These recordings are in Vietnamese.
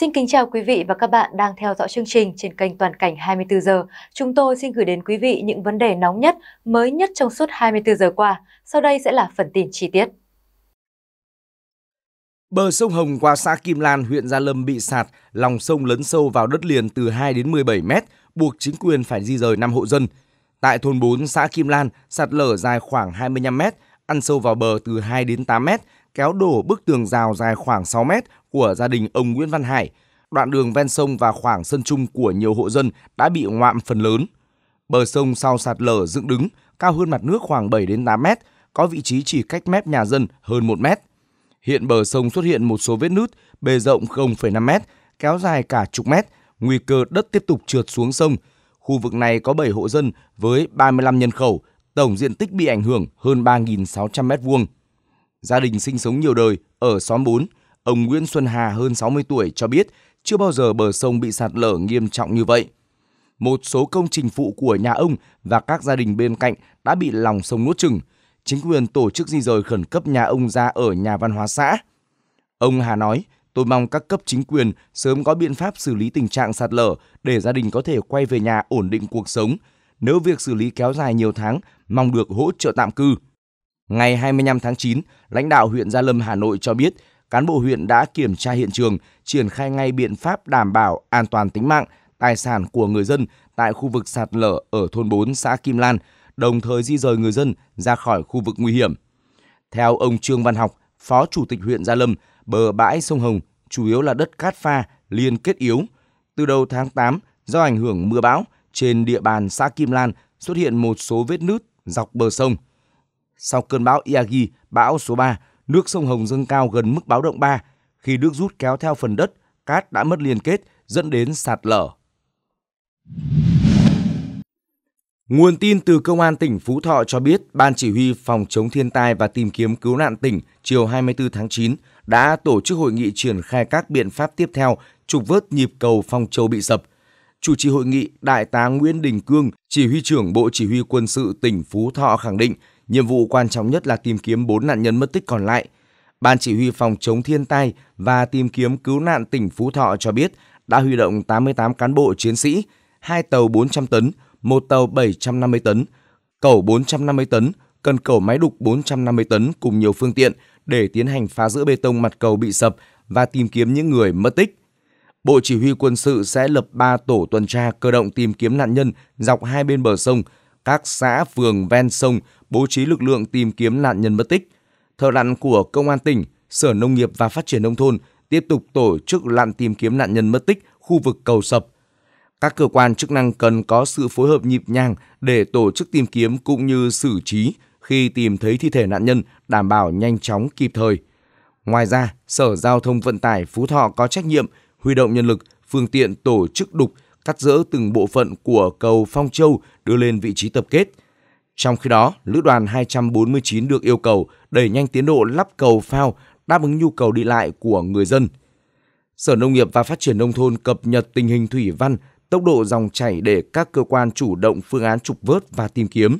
Xin kính chào quý vị và các bạn đang theo dõi chương trình trên kênh Toàn cảnh 24 giờ. Chúng tôi xin gửi đến quý vị những vấn đề nóng nhất, mới nhất trong suốt 24 giờ qua. Sau đây sẽ là phần tin chi tiết. Bờ sông Hồng qua xã Kim Lan, huyện Gia Lâm bị sạt, lòng sông lấn sâu vào đất liền từ 2 đến 17 mét, buộc chính quyền phải di rời 5 hộ dân. Tại thôn 4 xã Kim Lan, sạt lở dài khoảng 25 mét, ăn sâu vào bờ từ 2 đến 8 mét, kéo đổ bức tường rào dài khoảng 6 mét của gia đình ông Nguyễn Văn Hải. Đoạn đường ven sông và khoảng sân chung của nhiều hộ dân đã bị ngoạm phần lớn. Bờ sông sau sạt lở dựng đứng, cao hơn mặt nước khoảng 7 đến 8 mét, có vị trí chỉ cách mép nhà dân hơn 1 mét. Hiện bờ sông xuất hiện một số vết nứt, bề rộng 0,5 mét, kéo dài cả chục mét, nguy cơ đất tiếp tục trượt xuống sông. Khu vực này có 7 hộ dân với 35 nhân khẩu, tổng diện tích bị ảnh hưởng hơn 3.600 mét vuông gia đình sinh sống nhiều đời ở xóm 4, ông Nguyễn Xuân Hà hơn 60 tuổi cho biết chưa bao giờ bờ sông bị sạt lở nghiêm trọng như vậy. Một số công trình phụ của nhà ông và các gia đình bên cạnh đã bị lòng sông nuốt chừng. Chính quyền tổ chức di rời khẩn cấp nhà ông ra ở nhà văn hóa xã. Ông Hà nói, tôi mong các cấp chính quyền sớm có biện pháp xử lý tình trạng sạt lở để gia đình có thể quay về nhà ổn định cuộc sống. Nếu việc xử lý kéo dài nhiều tháng, mong được hỗ trợ tạm cư. Ngày 25 tháng 9, lãnh đạo huyện Gia Lâm Hà Nội cho biết, cán bộ huyện đã kiểm tra hiện trường, triển khai ngay biện pháp đảm bảo an toàn tính mạng, tài sản của người dân tại khu vực sạt lở ở thôn 4 xã Kim Lan, đồng thời di rời người dân ra khỏi khu vực nguy hiểm. Theo ông Trương Văn Học, Phó Chủ tịch huyện Gia Lâm, bờ bãi sông Hồng chủ yếu là đất cát pha liên kết yếu. Từ đầu tháng 8, do ảnh hưởng mưa bão, trên địa bàn xã Kim Lan xuất hiện một số vết nứt dọc bờ sông. Sau cơn bão Iagi, bão số 3, nước sông Hồng dâng cao gần mức báo động 3. Khi nước rút kéo theo phần đất, cát đã mất liên kết, dẫn đến sạt lở. Nguồn tin từ Công an tỉnh Phú Thọ cho biết, Ban Chỉ huy Phòng chống thiên tai và tìm kiếm cứu nạn tỉnh chiều 24 tháng 9 đã tổ chức hội nghị triển khai các biện pháp tiếp theo trục vớt nhịp cầu Phong Châu bị sập. Chủ trì hội nghị, Đại tá Nguyễn Đình Cương, Chỉ huy trưởng Bộ Chỉ huy Quân sự tỉnh Phú Thọ khẳng định Nhiệm vụ quan trọng nhất là tìm kiếm 4 nạn nhân mất tích còn lại. Ban chỉ huy phòng chống thiên tai và tìm kiếm cứu nạn tỉnh Phú Thọ cho biết đã huy động 88 cán bộ chiến sĩ, hai tàu 400 tấn, một tàu 750 tấn, cẩu 450 tấn, cần cẩu máy đục 450 tấn cùng nhiều phương tiện để tiến hành phá giữa bê tông mặt cầu bị sập và tìm kiếm những người mất tích. Bộ Chỉ huy quân sự sẽ lập 3 tổ tuần tra cơ động tìm kiếm nạn nhân dọc hai bên bờ sông các xã phường ven sông bố trí lực lượng tìm kiếm nạn nhân mất tích. Thợ lặn của Công an tỉnh, Sở Nông nghiệp và Phát triển Nông thôn tiếp tục tổ chức lặn tìm kiếm nạn nhân mất tích khu vực cầu sập. Các cơ quan chức năng cần có sự phối hợp nhịp nhàng để tổ chức tìm kiếm cũng như xử trí khi tìm thấy thi thể nạn nhân đảm bảo nhanh chóng kịp thời. Ngoài ra, Sở Giao thông Vận tải Phú Thọ có trách nhiệm huy động nhân lực, phương tiện tổ chức đục cắt dỡ từng bộ phận của cầu Phong Châu đưa lên vị trí tập kết. Trong khi đó, Lữ đoàn 249 được yêu cầu đẩy nhanh tiến độ lắp cầu phao đáp ứng nhu cầu đi lại của người dân. Sở Nông nghiệp và Phát triển Nông thôn cập nhật tình hình thủy văn, tốc độ dòng chảy để các cơ quan chủ động phương án trục vớt và tìm kiếm.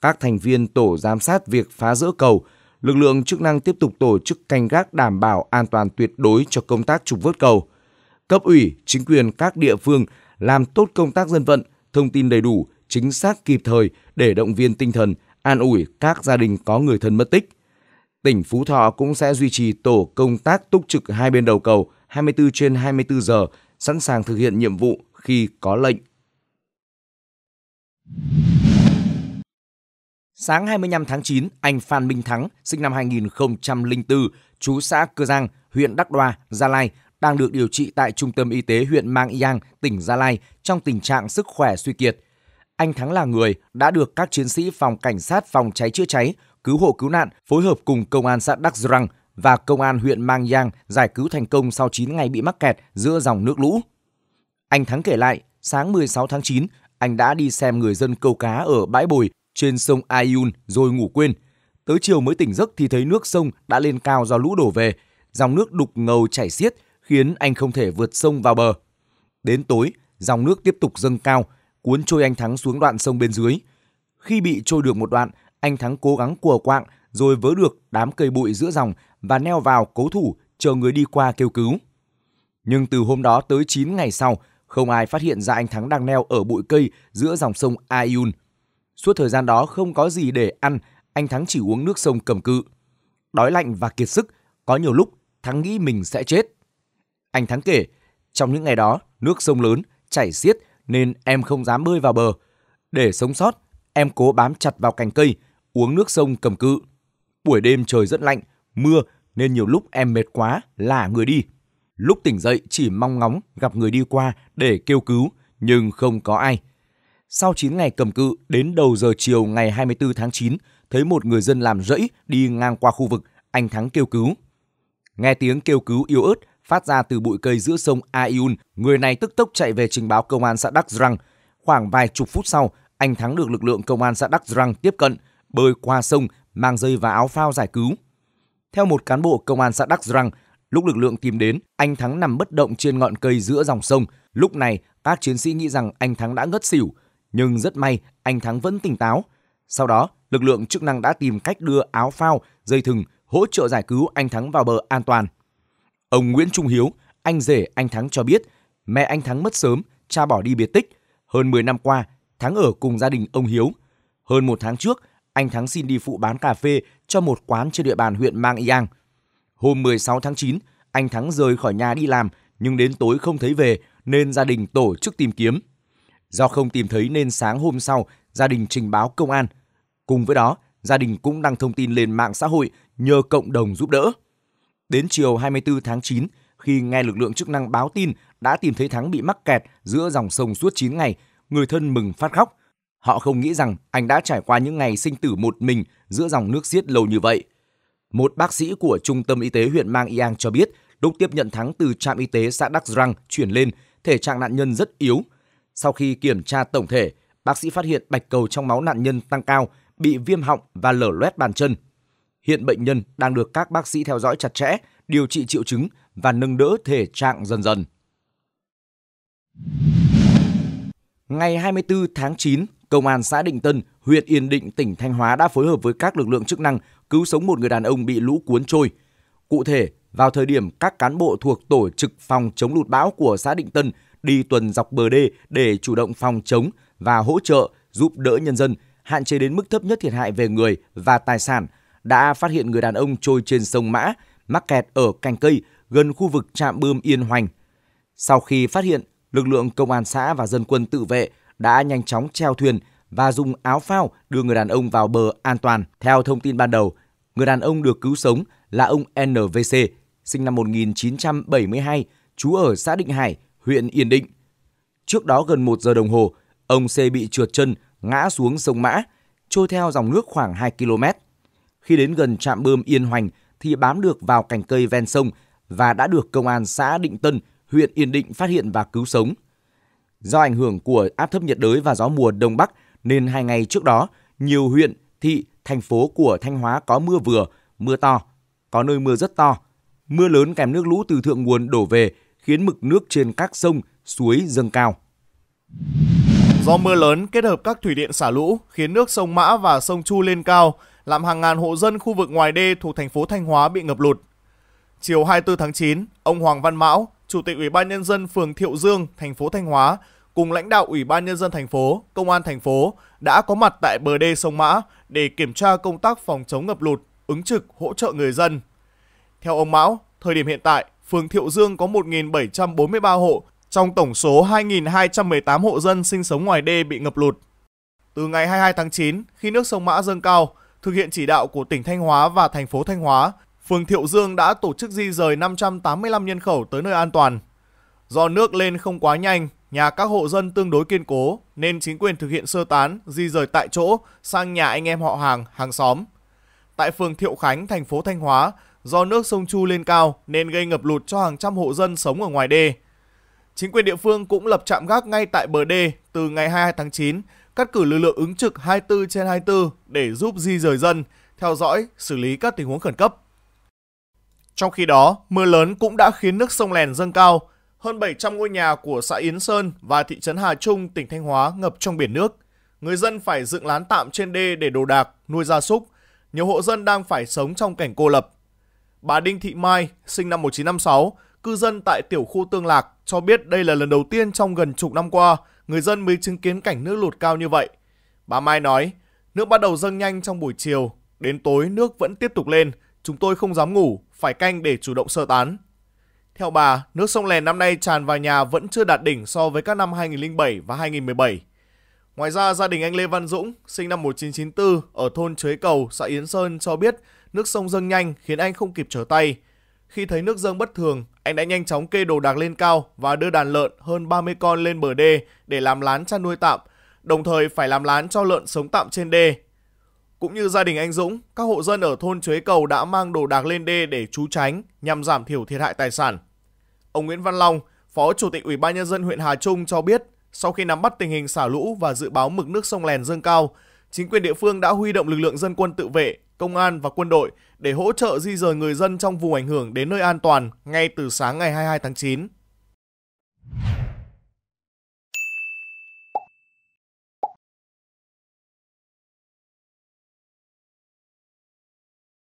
Các thành viên tổ giám sát việc phá rỡ cầu, lực lượng chức năng tiếp tục tổ chức canh gác đảm bảo an toàn tuyệt đối cho công tác trục vớt cầu. Cấp ủy, chính quyền các địa phương làm tốt công tác dân vận, thông tin đầy đủ, chính xác kịp thời để động viên tinh thần, an ủi các gia đình có người thân mất tích. Tỉnh Phú Thọ cũng sẽ duy trì tổ công tác túc trực hai bên đầu cầu 24 trên 24 giờ, sẵn sàng thực hiện nhiệm vụ khi có lệnh. Sáng 25 tháng 9, anh Phan Minh Thắng, sinh năm 2004, chú xã Cơ Giang, huyện Đắc Đoa, Gia Lai, đang được điều trị tại Trung tâm Y tế huyện Mang Yang, tỉnh Gia Lai trong tình trạng sức khỏe suy kiệt. Anh Thắng là người đã được các chiến sĩ phòng cảnh sát phòng cháy chữa cháy, cứu hộ cứu nạn phối hợp cùng công an xã Đắc Răng và công an huyện Mang Yang giải cứu thành công sau 9 ngày bị mắc kẹt giữa dòng nước lũ. Anh Thắng kể lại, sáng 16 tháng 9, anh đã đi xem người dân câu cá ở bãi bồi trên sông Ayun rồi ngủ quên. Tới chiều mới tỉnh giấc thì thấy nước sông đã lên cao do lũ đổ về, dòng nước đục ngầu chảy xiết khiến anh không thể vượt sông vào bờ. Đến tối, dòng nước tiếp tục dâng cao, cuốn trôi anh Thắng xuống đoạn sông bên dưới. Khi bị trôi được một đoạn, anh Thắng cố gắng cùa quạng rồi vớ được đám cây bụi giữa dòng và neo vào cố thủ chờ người đi qua kêu cứu. Nhưng từ hôm đó tới 9 ngày sau, không ai phát hiện ra anh Thắng đang neo ở bụi cây giữa dòng sông Ayun. Suốt thời gian đó không có gì để ăn, anh Thắng chỉ uống nước sông cầm cự. Đói lạnh và kiệt sức, có nhiều lúc Thắng nghĩ mình sẽ chết. Anh Thắng kể, trong những ngày đó, nước sông lớn, chảy xiết nên em không dám bơi vào bờ. Để sống sót, em cố bám chặt vào cành cây, uống nước sông cầm cự. Buổi đêm trời rất lạnh, mưa nên nhiều lúc em mệt quá, lả người đi. Lúc tỉnh dậy chỉ mong ngóng gặp người đi qua để kêu cứu, nhưng không có ai. Sau 9 ngày cầm cự, đến đầu giờ chiều ngày 24 tháng 9, thấy một người dân làm rẫy đi ngang qua khu vực, anh Thắng kêu cứu. Nghe tiếng kêu cứu yếu ớt, phát ra từ bụi cây giữa sông Aiun. Người này tức tốc chạy về trình báo công an xã Đắc Răng. Khoảng vài chục phút sau, anh Thắng được lực lượng công an xã Đắc Răng tiếp cận, bơi qua sông, mang dây và áo phao giải cứu. Theo một cán bộ công an xã Đắc Răng, lúc lực lượng tìm đến, anh Thắng nằm bất động trên ngọn cây giữa dòng sông. Lúc này, các chiến sĩ nghĩ rằng anh Thắng đã ngất xỉu, nhưng rất may anh Thắng vẫn tỉnh táo. Sau đó, lực lượng chức năng đã tìm cách đưa áo phao, dây thừng hỗ trợ giải cứu anh Thắng vào bờ an toàn. Ông Nguyễn Trung Hiếu, anh rể anh Thắng cho biết, mẹ anh Thắng mất sớm, cha bỏ đi biệt tích. Hơn 10 năm qua, Thắng ở cùng gia đình ông Hiếu. Hơn một tháng trước, anh Thắng xin đi phụ bán cà phê cho một quán trên địa bàn huyện Mang Yang. Hôm 16 tháng 9, anh Thắng rời khỏi nhà đi làm nhưng đến tối không thấy về nên gia đình tổ chức tìm kiếm. Do không tìm thấy nên sáng hôm sau, gia đình trình báo công an. Cùng với đó, gia đình cũng đăng thông tin lên mạng xã hội nhờ cộng đồng giúp đỡ. Đến chiều 24 tháng 9, khi nghe lực lượng chức năng báo tin đã tìm thấy Thắng bị mắc kẹt giữa dòng sông suốt 9 ngày, người thân mừng phát khóc. Họ không nghĩ rằng anh đã trải qua những ngày sinh tử một mình giữa dòng nước xiết lâu như vậy. Một bác sĩ của Trung tâm Y tế huyện Mang Iang cho biết, lúc tiếp nhận Thắng từ trạm y tế xã Đắc Răng chuyển lên, thể trạng nạn nhân rất yếu. Sau khi kiểm tra tổng thể, bác sĩ phát hiện bạch cầu trong máu nạn nhân tăng cao, bị viêm họng và lở loét bàn chân. Hiện bệnh nhân đang được các bác sĩ theo dõi chặt chẽ, điều trị triệu chứng và nâng đỡ thể trạng dần dần. Ngày 24 tháng 9, Công an xã Định Tân, huyện Yên Định, tỉnh Thanh Hóa đã phối hợp với các lực lượng chức năng cứu sống một người đàn ông bị lũ cuốn trôi. Cụ thể, vào thời điểm các cán bộ thuộc tổ trực phòng chống lụt bão của xã Định Tân đi tuần dọc bờ đê để chủ động phòng chống và hỗ trợ giúp đỡ nhân dân, hạn chế đến mức thấp nhất thiệt hại về người và tài sản – đã phát hiện người đàn ông trôi trên sông Mã, mắc kẹt ở cành cây gần khu vực trạm bơm Yên Hoành. Sau khi phát hiện, lực lượng công an xã và dân quân tự vệ đã nhanh chóng treo thuyền và dùng áo phao đưa người đàn ông vào bờ an toàn. Theo thông tin ban đầu, người đàn ông được cứu sống là ông NVC, sinh năm 1972, trú ở xã Định Hải, huyện Yên Định. Trước đó gần 1 giờ đồng hồ, ông C bị trượt chân ngã xuống sông Mã, trôi theo dòng nước khoảng 2 km. Khi đến gần trạm bơm Yên Hoành thì bám được vào cành cây ven sông và đã được công an xã Định Tân, huyện Yên Định phát hiện và cứu sống. Do ảnh hưởng của áp thấp nhiệt đới và gió mùa đông bắc nên hai ngày trước đó, nhiều huyện, thị, thành phố của Thanh Hóa có mưa vừa, mưa to, có nơi mưa rất to. Mưa lớn kèm nước lũ từ thượng nguồn đổ về khiến mực nước trên các sông, suối dâng cao. Do mưa lớn kết hợp các thủy điện xả lũ khiến nước sông Mã và sông Chu lên cao, làm hàng ngàn hộ dân khu vực ngoài đê thuộc thành phố Thanh Hóa bị ngập lụt. Chiều 24 tháng 9, ông Hoàng Văn Mão, Chủ tịch Ủy ban nhân dân phường Thiệu Dương, thành phố Thanh Hóa cùng lãnh đạo Ủy ban nhân dân thành phố, công an thành phố đã có mặt tại bờ đê sông Mã để kiểm tra công tác phòng chống ngập lụt, ứng trực hỗ trợ người dân. Theo ông Mão, thời điểm hiện tại, phường Thiệu Dương có 1.743 hộ trong tổng số 2.218 hộ dân sinh sống ngoài đê bị ngập lụt. Từ ngày 22 tháng 9, khi nước sông Mã dâng cao, thực hiện chỉ đạo của tỉnh Thanh Hóa và thành phố Thanh Hóa, phường Thiệu Dương đã tổ chức di rời 585 nhân khẩu tới nơi an toàn. Do nước lên không quá nhanh, nhà các hộ dân tương đối kiên cố nên chính quyền thực hiện sơ tán, di rời tại chỗ sang nhà anh em họ hàng, hàng xóm. Tại phường Thiệu Khánh, thành phố Thanh Hóa, do nước sông Chu lên cao nên gây ngập lụt cho hàng trăm hộ dân sống ở ngoài đê. Chính quyền địa phương cũng lập trạm gác ngay tại bờ đê từ ngày 22 tháng 9 cắt cử lực lượng ứng trực 24 trên 24 để giúp di rời dân, theo dõi, xử lý các tình huống khẩn cấp. Trong khi đó, mưa lớn cũng đã khiến nước sông Lèn dâng cao. Hơn 700 ngôi nhà của xã Yến Sơn và thị trấn Hà Trung, tỉnh Thanh Hóa ngập trong biển nước. Người dân phải dựng lán tạm trên đê để đồ đạc, nuôi gia súc. Nhiều hộ dân đang phải sống trong cảnh cô lập. Bà Đinh Thị Mai, sinh năm 1956, cư dân tại tiểu khu Tương Lạc, cho biết đây là lần đầu tiên trong gần chục năm qua – người dân mới chứng kiến cảnh nước lụt cao như vậy. Bà Mai nói, nước bắt đầu dâng nhanh trong buổi chiều, đến tối nước vẫn tiếp tục lên, chúng tôi không dám ngủ, phải canh để chủ động sơ tán. Theo bà, nước sông Lèn năm nay tràn vào nhà vẫn chưa đạt đỉnh so với các năm 2007 và 2017. Ngoài ra, gia đình anh Lê Văn Dũng, sinh năm 1994, ở thôn Chuế Cầu, xã Yến Sơn cho biết nước sông dâng nhanh khiến anh không kịp trở tay, khi thấy nước dâng bất thường, anh đã nhanh chóng kê đồ đạc lên cao và đưa đàn lợn hơn 30 con lên bờ đê để làm lán chăn nuôi tạm, đồng thời phải làm lán cho lợn sống tạm trên đê. Cũng như gia đình anh Dũng, các hộ dân ở thôn Chuế Cầu đã mang đồ đạc lên đê để trú tránh nhằm giảm thiểu thiệt hại tài sản. Ông Nguyễn Văn Long, Phó Chủ tịch Ủy ban nhân dân huyện Hà Trung cho biết, sau khi nắm bắt tình hình xả lũ và dự báo mực nước sông Lèn dâng cao, chính quyền địa phương đã huy động lực lượng dân quân tự vệ, công an và quân đội để hỗ trợ di rời người dân trong vùng ảnh hưởng đến nơi an toàn ngay từ sáng ngày 22 tháng 9.